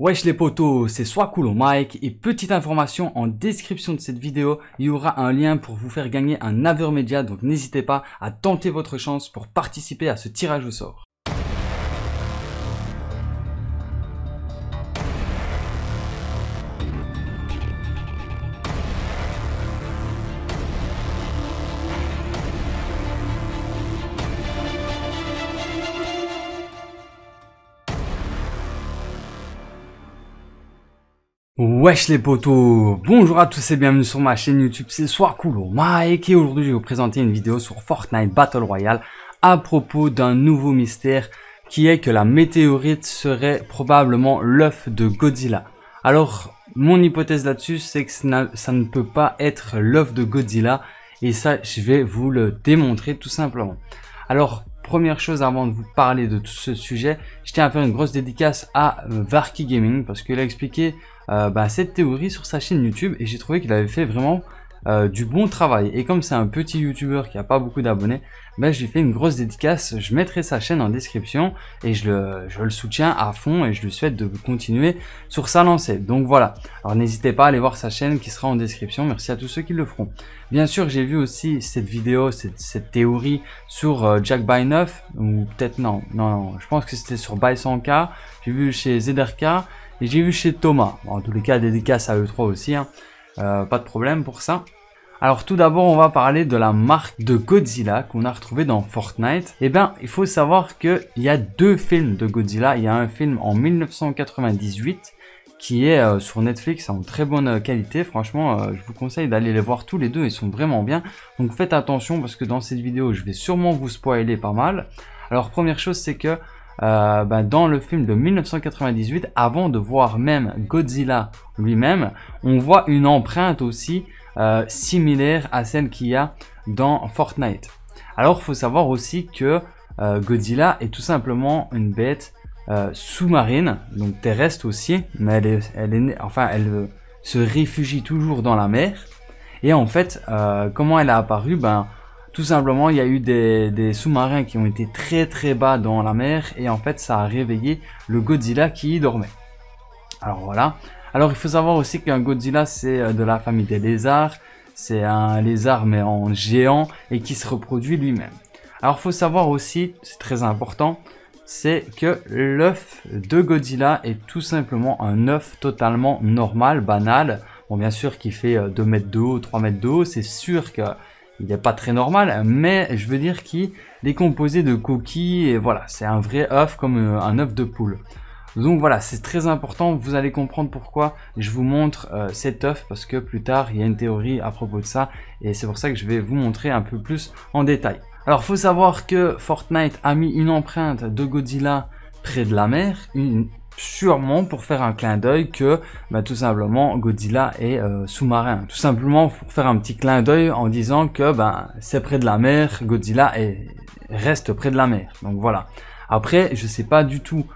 Wesh les potos, c'est soit cool au mic et petite information en description de cette vidéo, il y aura un lien pour vous faire gagner un média, donc n'hésitez pas à tenter votre chance pour participer à ce tirage au sort. Wesh les potos Bonjour à tous et bienvenue sur ma chaîne YouTube, c'est Soir Cool Mike et aujourd'hui je vais vous présenter une vidéo sur Fortnite Battle Royale à propos d'un nouveau mystère qui est que la météorite serait probablement l'œuf de Godzilla. Alors mon hypothèse là-dessus c'est que ça ne peut pas être l'œuf de Godzilla et ça je vais vous le démontrer tout simplement. Alors première chose avant de vous parler de tout ce sujet, je tiens à faire une grosse dédicace à euh, Varky Gaming parce qu'il a expliqué euh, bah, cette théorie sur sa chaîne YouTube et j'ai trouvé qu'il avait fait vraiment euh, du bon travail. Et comme c'est un petit youtubeur qui a pas beaucoup d'abonnés, ben, j'ai fait une grosse dédicace, je mettrai sa chaîne en description et je le, soutiens à fond et je lui souhaite de continuer sur sa lancée. Donc voilà, alors n'hésitez pas à aller voir sa chaîne qui sera en description, merci à tous ceux qui le feront. Bien sûr, j'ai vu aussi cette vidéo, cette, théorie sur euh, Jack By 9, ou peut-être non, non, je pense que c'était sur By 100K, j'ai vu chez ZRK, et j'ai vu chez Thomas. en tous les cas, dédicace à E3 aussi. Hein. Euh, pas de problème pour ça. Alors tout d'abord, on va parler de la marque de Godzilla qu'on a retrouvée dans Fortnite. Eh bien, il faut savoir qu'il y a deux films de Godzilla. Il y a un film en 1998 qui est euh, sur Netflix en très bonne euh, qualité. Franchement, je vous conseille d'aller les voir tous les deux, ils sont vraiment bien. Donc faites attention parce que dans cette vidéo, je vais sûrement vous spoiler pas mal. Alors première chose, c'est que euh, bah, dans le film de 1998, avant de voir même Godzilla lui-même, on voit une empreinte aussi euh, similaire à celle qu'il y a dans Fortnite. Alors, il faut savoir aussi que euh, Godzilla est tout simplement une bête sous-marine, donc terrestre aussi, mais elle, elle, est, enfin, elle se réfugie toujours dans la mer. Et en fait, comment elle a apparu ben, tout simplement, il y a eu des, sous-marins qui ont été très très bas dans la mer et en fait ça a réveillé le Godzilla qui y dormait. Alors voilà. Alors il faut savoir aussi qu'un Godzilla c'est euh, de la famille des lézards, c'est un lézard mais en géant et qui se reproduit lui-même. Alors il faut savoir aussi, c'est très important, c'est que l'œuf de Godzilla est tout simplement un œuf totalement normal, banal. Bon bien sûr qu'il fait 2 euh, mètres de haut, 3 mètres de haut, c'est sûr que il n'est pas très normal, mais je veux dire qu'il est composé de coquilles, et voilà, c'est un vrai œuf comme euh, un œuf de poule. Donc voilà, c'est très important, vous allez comprendre pourquoi je vous montre euh, cet œuf, parce que plus tard, il y a une théorie à propos de ça, et c'est pour ça que je vais vous montrer un peu plus en détail. Alors, faut savoir que Fortnite a mis une empreinte de Godzilla près de la mer, une, sûrement pour faire un clin d'œil que bah, tout simplement Godzilla est euh, sous-marin. Tout simplement pour faire un petit clin d'œil en disant que bah, c'est près de la mer, Godzilla reste près de la mer. Donc voilà. Après, je ne sais pas du tout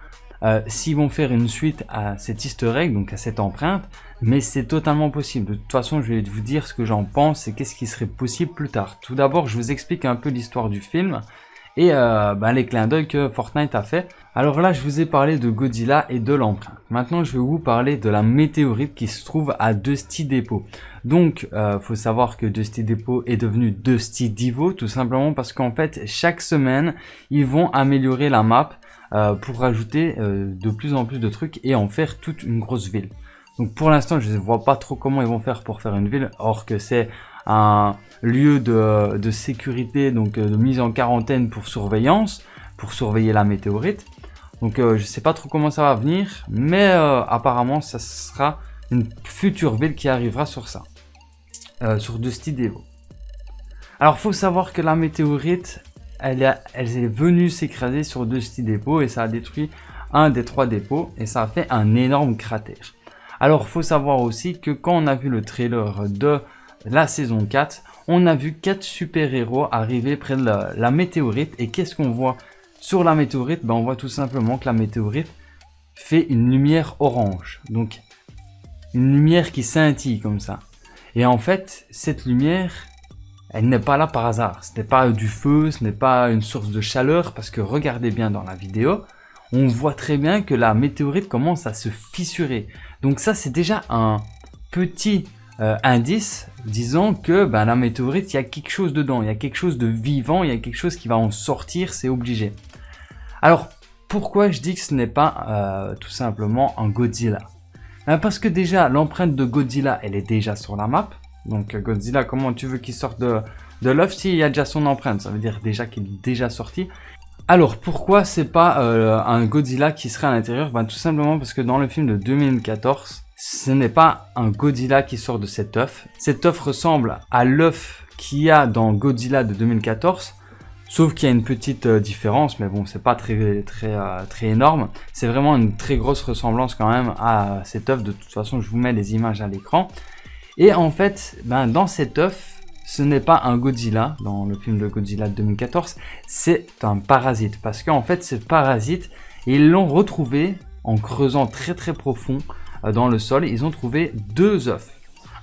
euh, s'ils vont faire une suite à cet easter donc à cette empreinte, mais c'est totalement possible. De toute façon, je vais vous dire ce que j'en pense et qu'est-ce qui serait possible plus tard. Tout d'abord, je vous explique un peu l'histoire du film et euh, bah, les clins d'œil que Fortnite a fait. Alors là, je vous ai parlé de Godzilla et de l'emprunt. Maintenant, je vais vous parler de la météorite qui se trouve à Dusty Depot. Donc, euh, faut savoir que Dusty Depot est devenu Dusty Divo, tout simplement parce qu'en fait, chaque semaine, ils vont améliorer la map euh, pour rajouter euh, de plus en plus de trucs et en faire toute une grosse ville. Donc pour l'instant, je ne vois pas trop comment ils vont faire pour faire une ville, or que c'est un lieu de, euh, de sécurité, donc euh, de mise en quarantaine pour surveillance, pour surveiller la météorite. Donc je euh, je sais pas trop comment ça va venir, mais apparemment ça sera une future ville qui arrivera sur ça, sur Dusty Depot Alors faut savoir que la météorite, elle, elle est venue s'écraser sur Dusty Depot et ça a détruit un des trois dépôts et ça a fait un énorme cratère. Alors faut savoir aussi que quand on a vu le trailer de la saison 4, on a vu 4 super-héros arriver près de la, météorite. Et qu'est-ce qu'on voit sur la météorite ben, On voit tout simplement que la météorite fait une lumière orange. Donc, une lumière qui scintille comme ça. Et en fait, cette lumière, elle n'est pas là par hasard. Ce n'est pas du feu, ce n'est pas une source de chaleur, parce que regardez bien dans la vidéo, on voit très bien que la météorite commence à se fissurer. Donc ça, c'est déjà un petit euh, indice disons que ben bah, la météorite, il y a quelque chose dedans, il y a quelque chose de vivant, il y a quelque chose qui va en sortir, c'est obligé. Alors, pourquoi je dis que ce n'est pas euh, tout simplement un Godzilla ben, Parce que déjà, l'empreinte de Godzilla, elle est déjà sur la map. Donc euh, Godzilla, comment tu veux qu'il sorte de, de l'œuf il y a déjà son empreinte Ça veut dire déjà qu'il est déjà sorti. Alors pourquoi c'est pas euh, un Godzilla qui serait à l'intérieur ben, Tout simplement parce que dans le film de 2014, ce n'est pas un Godzilla qui sort de cet œuf. Cet œuf ressemble à l'œuf qu'il y a dans Godzilla de 2014, sauf qu'il y a une petite euh, différence, mais bon, c'est pas très, euh, très, énorme. C'est vraiment une très grosse ressemblance quand même à cet œuf. De toute façon, je vous mets les images à l'écran. Et en fait, ben, dans cet œuf, ce n'est pas un Godzilla, dans le film de Godzilla de 2014, c'est un parasite. Parce qu'en fait, ce parasite, ils l'ont retrouvé en creusant très très profond dans le sol, ils ont trouvé deux œufs.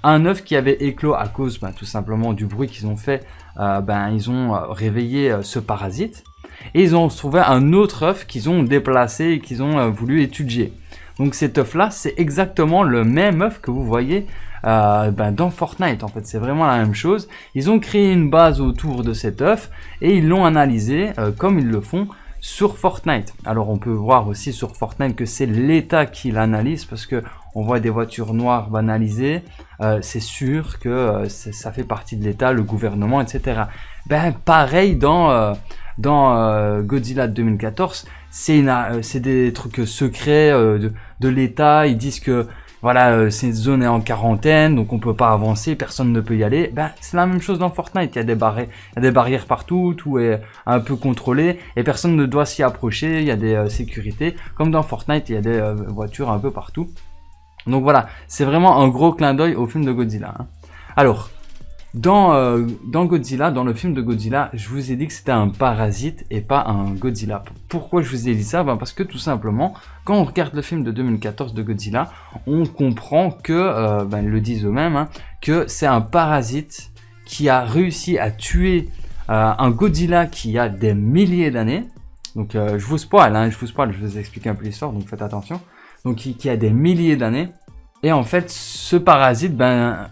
Un œuf qui avait éclos à cause ben, tout simplement du bruit qu'ils ont fait, euh, ben, ils ont euh, réveillé euh, ce parasite. Et ils ont trouvé un autre œuf qu'ils ont déplacé et qu'ils ont voulu étudier. Donc cet œuf là, c'est exactement le même œuf que vous voyez ben, dans Fortnite. En fait, c'est vraiment la même chose. Ils ont créé une base autour de cet œuf et ils l'ont analysé comme ils le font sur Fortnite. Alors on peut voir aussi sur Fortnite que c'est l'État qui l'analyse parce que on voit des voitures noires banalisées. Euh, c'est sûr que euh, ça fait partie de l'État, le gouvernement, etc. Ben pareil dans euh, dans Godzilla 2014, c'est c'est des trucs secrets de, de l'État. Ils disent que voilà, euh, cette zone est en quarantaine, donc on peut pas avancer, personne ne peut y aller. Ben, c'est la même chose dans Fortnite, il y, a des il y a des barrières partout, tout est un peu contrôlé, et personne ne doit s'y approcher, il y a des euh, sécurités. Comme dans Fortnite, il y a des euh, voitures un peu partout. Donc voilà, c'est vraiment un gros clin d'œil au film de Godzilla. Hein. Alors, dans, euh, dans, Godzilla, dans le film de Godzilla, je vous ai dit que c'était un parasite et pas un Godzilla. Pourquoi je vous ai dit ça ben Parce que tout simplement, quand on regarde le film de 2014 de Godzilla, on comprend que, euh, ben, ils le disent eux-mêmes, hein, que c'est un parasite qui a réussi à tuer euh, un Godzilla qui a des milliers d'années. Donc je vous spoil, hein, je vous spoil, je vous explique un peu l'histoire, donc faites attention. Donc qui, qui a des milliers d'années. Et en fait, ce parasite, ben,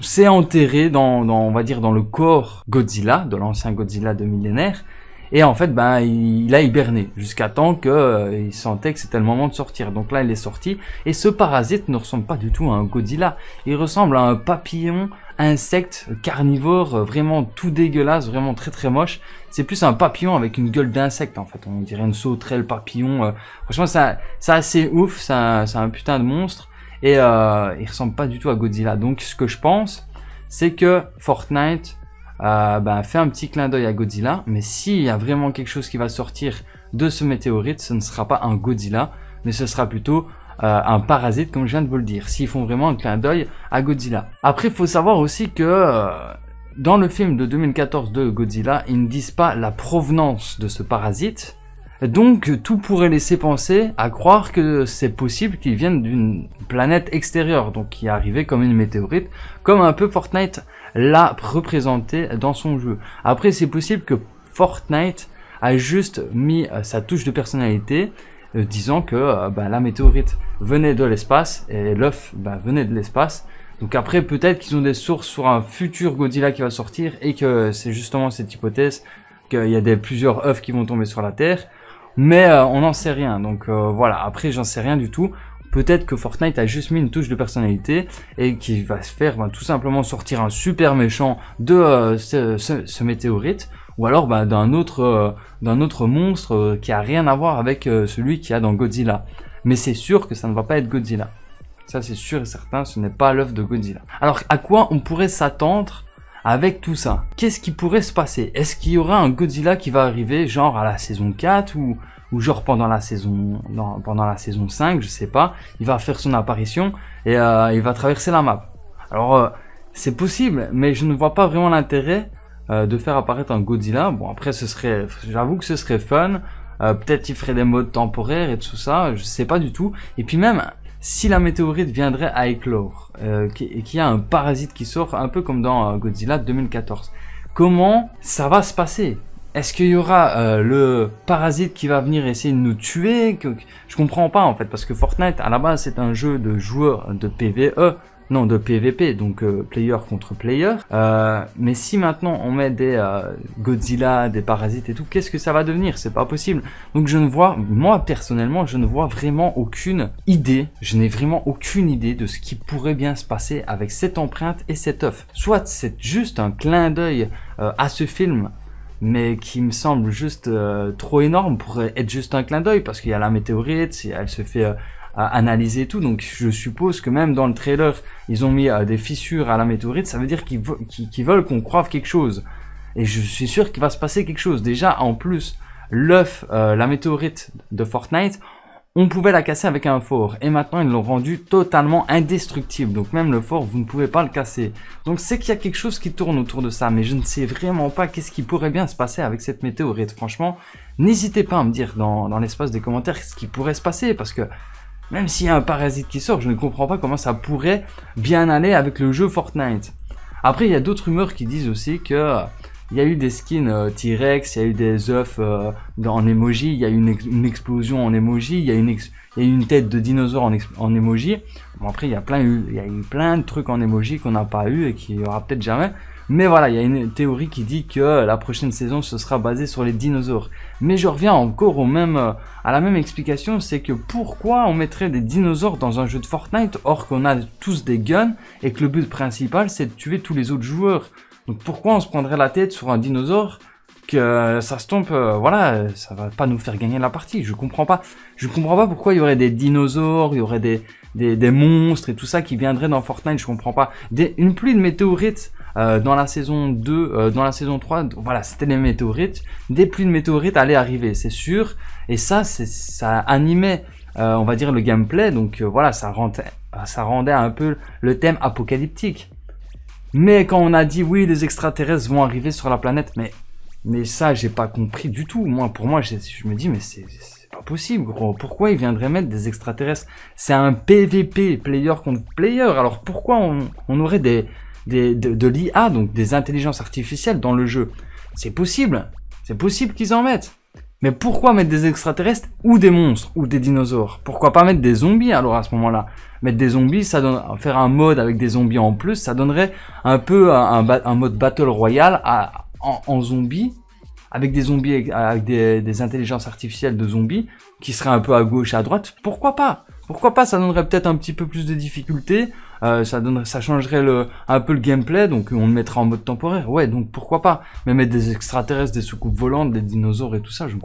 s'est enterré dans, on va dire, dans le corps Godzilla, de l'ancien Godzilla de millénaire. Et en fait, ben, il, a hiberné jusqu'à temps qu'il euh, il sentait que c'était le moment de sortir. Donc là, il est sorti. Et ce parasite ne ressemble pas du tout à un Godzilla. Il ressemble à un papillon, insecte, carnivore, euh, vraiment tout dégueulasse, vraiment très très moche. C'est plus un papillon avec une gueule d'insecte en fait. On dirait une sauterelle papillon. Euh. franchement, ça, c'est assez ouf. C'est un putain de monstre. Et euh, il ressemble pas du tout à Godzilla. Donc ce que je pense, c'est que Fortnite euh, bah, fait un petit clin d'œil à Godzilla. Mais s'il y a vraiment quelque chose qui va sortir de ce météorite, ce ne sera pas un Godzilla, mais ce sera plutôt euh, un parasite, comme je viens de vous le dire. S'ils font vraiment un clin d'œil à Godzilla. Après, il faut savoir aussi que euh, dans le film de 2014 de Godzilla, ils ne disent pas la provenance de ce parasite donc tout pourrait laisser penser à croire que c'est possible qu'il vienne d'une planète extérieure, donc qui est arrivé comme une météorite, comme un peu Fortnite l'a représenté dans son jeu. Après c'est possible que Fortnite a juste mis euh, sa touche de personnalité, euh, disant que euh, bah, la météorite venait de l'espace et l'œuf bah, venait de l'espace. Donc après, peut-être qu'ils ont des sources sur un futur Godzilla qui va sortir et que c'est justement cette hypothèse qu'il y a des, plusieurs œufs qui vont tomber sur la Terre. Mais euh, on n'en sait rien. Donc euh, voilà, après j'en sais rien du tout. Peut-être que Fortnite a juste mis une touche de personnalité et qui va se faire ben, tout simplement sortir un super méchant de euh, ce, météorite ou alors ben, d'un autre, d'un autre monstre qui a rien à voir avec celui qu'il y a dans Godzilla. Mais c'est sûr que ça ne va pas être Godzilla. Ça c'est sûr et certain, ce n'est pas l'œuvre de Godzilla. Alors à quoi on pourrait s'attendre avec tout ça, qu'est-ce qui pourrait se passer Est-ce qu'il y aura un Godzilla qui va arriver genre à la saison 4 ou, ou genre pendant la saison pendant la saison 5, je sais pas, il va faire son apparition et euh, il va traverser la map. Alors euh, c'est possible, mais je ne vois pas vraiment l'intérêt euh, de faire apparaître un Godzilla. Bon après ce serait j'avoue que ce serait fun, peut-être il ferait des modes temporaires et tout ça, je sais pas du tout. Et puis même si la météorite viendrait à éclore euh, et qu'il y a un parasite qui sort, un peu comme dans euh, Godzilla 2014. Comment ça va se passer est-ce qu'il y aura euh, le parasite qui va venir essayer de nous tuer Je comprends pas en fait, parce que Fortnite à la base c'est un jeu de joueurs de PVE, non de PVP, donc euh, player contre player. Euh, mais si maintenant on met des euh, Godzilla, des parasites et tout, qu'est-ce que ça va devenir C'est pas possible. Donc je ne vois, moi personnellement, je ne vois vraiment aucune idée. Je n'ai vraiment aucune idée de ce qui pourrait bien se passer avec cette empreinte et cette œuf. Soit c'est juste un clin d'œil à ce film mais qui me semble juste trop énorme pour être juste un clin d'œil parce qu'il y a la météorite, elle se fait analyser tout. Donc je suppose que même dans le trailer, ils ont mis euh, des fissures à la météorite. Ça veut dire qu'ils veulent qu'on croive quelque chose. Et je suis sûr qu'il va se passer quelque chose. Déjà, en plus, l'œuf, euh, la météorite de Fortnite, on pouvait la casser avec un fort. Et maintenant, ils l'ont rendu totalement indestructible. Donc même le fort, vous ne pouvez pas le casser. Donc c'est qu'il y a quelque chose qui tourne autour de ça. Mais je ne sais vraiment pas qu'est-ce qui pourrait bien se passer avec cette météorite. Franchement, n'hésitez pas à me dire dans, dans l'espace des commentaires ce qui pourrait se passer. Parce que même s'il y a un parasite qui sort, je ne comprends pas comment ça pourrait bien aller avec le jeu Fortnite. Après, il y a d'autres rumeurs qui disent aussi que il y a eu des skins euh, T-Rex, il y a eu des œufs euh, en emoji, il y a eu une, explosion en emoji, il y, a une eu une tête de dinosaure en, emoji. après, il y, a plein, il a eu plein de trucs en emoji qu'on n'a pas eu et qu'il n'y aura peut-être jamais. Mais voilà, il y a une théorie qui dit que la prochaine saison ce sera basée sur les dinosaures. Mais je reviens encore au même, à la même explication, c'est que pourquoi on mettrait des dinosaures dans un jeu de Fortnite or qu'on a tous des guns et que le but principal c'est de tuer tous les autres joueurs. Donc pourquoi on se prendrait la tête sur un dinosaure que ça se tombe, euh, voilà, ça va pas nous faire gagner la partie. Je comprends pas. Je comprends pas pourquoi il y aurait des dinosaures, il y aurait des, des, des monstres et tout ça qui viendraient dans Fortnite. Je comprends pas. Des, une pluie de météorites euh, dans la saison 2, euh, dans la saison 3, voilà, c'était les météorites. Des pluies de météorites allaient arriver, c'est sûr. Et ça, c'est, ça animait, on va dire, le gameplay. Donc voilà, ça rendait, ça rendait un peu le thème apocalyptique. Mais quand on a dit oui, les extraterrestres vont arriver sur la planète, mais mais ça, j'ai pas compris du tout. Moi, pour moi, je, me dis, mais c'est pas possible, gros. Pourquoi ils viendraient mettre des extraterrestres C'est un PVP, player contre player. Alors pourquoi on, aurait des, de, l'IA, donc des intelligences artificielles dans le jeu C'est possible. C'est possible qu'ils en mettent. Mais pourquoi mettre des extraterrestres ou des monstres ou des dinosaures Pourquoi pas mettre des zombies alors à ce moment-là Mettre des zombies, ça donne faire un mode avec des zombies en plus, ça donnerait un peu un, mode battle royale à, en, zombies, avec des zombies, avec des, intelligences artificielles de zombies, qui seraient un peu à gauche, à droite, pourquoi pas Pourquoi pas Ça donnerait peut-être un petit peu plus de difficultés euh, ça, donnerait, ça changerait le, un peu le gameplay, donc on le mettra en mode temporaire, ouais, donc pourquoi pas Mais mettre des extraterrestres, des soucoupes volantes, des dinosaures et tout ça, je,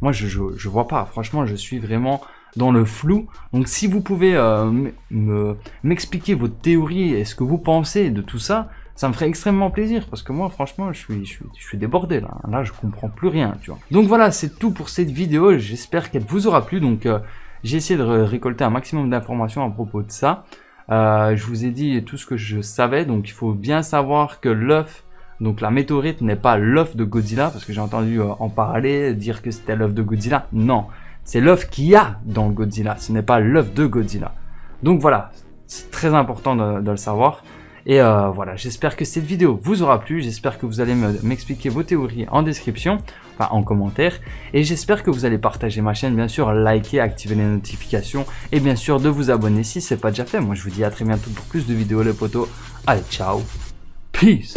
moi je, vois pas, franchement je suis vraiment dans le flou. Donc si vous pouvez euh, me m'expliquer votre théorie et ce que vous pensez de tout ça, ça me ferait extrêmement plaisir parce que moi, franchement, je suis, je suis, débordé là. Là, je comprends plus rien, tu vois. Donc voilà, c'est tout pour cette vidéo. J'espère qu'elle vous aura plu. Donc, euh, j'ai essayé de récolter un maximum d'informations à propos de ça. Euh, je vous ai dit tout ce que je savais. Donc, il faut bien savoir que l'œuf donc la météorite n'est pas l'œuf de Godzilla, parce que j'ai entendu euh, en parler, dire que c'était l'œuf de Godzilla. Non, c'est l'œuf qu'il y a dans Godzilla, ce n'est pas l'œuf de Godzilla. Donc voilà, c'est très important de, de le savoir. Et voilà, j'espère que cette vidéo vous aura plu, j'espère que vous allez m'expliquer vos théories en description, enfin en commentaire, et j'espère que vous allez partager ma chaîne, bien sûr, liker, activer les notifications, et bien sûr de vous abonner si ce c'est pas déjà fait. Moi je vous dis à très bientôt pour plus de vidéos les potos, allez ciao, peace